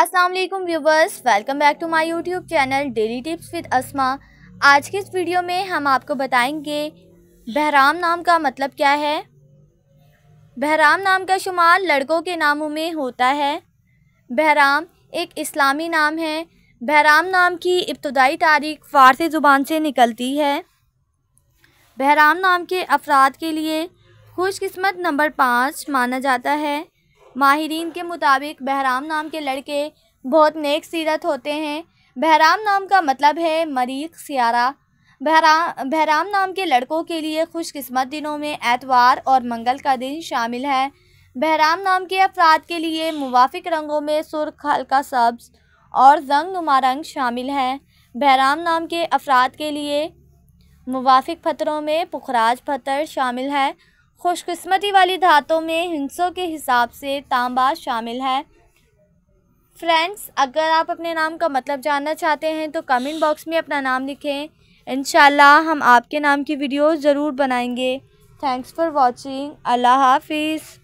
Aslam viewers welcome back to my YouTube channel daily tips with Asma आज के इस video में हम आपको बताएंगे बहराम नाम का मतलब क्या है बहराम नाम का शुमार लड़कों के नामों में होता है बहराम एक इस्लामी नाम है बहराम नाम की इब्तदाई तारीख फ़ारसी ज़ुबान से निकलती है बहराम नाम के अफराद के लिए खुशकस्मत नंबर पाँच माना जाता है माहरीन के मुताबिक बहराम नाम के लड़के बहुत नेक सीरत होते हैं बहराम नाम का मतलब है मरीख सियारा बहरा बहराम नाम के लड़कों के लिए खुशकस्मत दिनों में एतवार और मंगल का दिन शामिल है बहराम नाम के अफराद के लिए मुवाफिक रंगों में सुरख हल्का सब्ज और जंग नुमा रंग शामिल है बहराम नाम के अफराद के लिए मुवाफिक पत्थरों में पुखराज पत्थर शामिल है खुशकस्मती वाली धातों में हिंसों के हिसाब से तांबा शामिल है फ्रेंड्स अगर आप अपने नाम का मतलब जानना चाहते हैं तो कमेंट बॉक्स में अपना नाम लिखें इन हम आपके नाम की वीडियो ज़रूर बनाएंगे थैंक्स फॉर वॉचिंग अल्लाह हाफिज़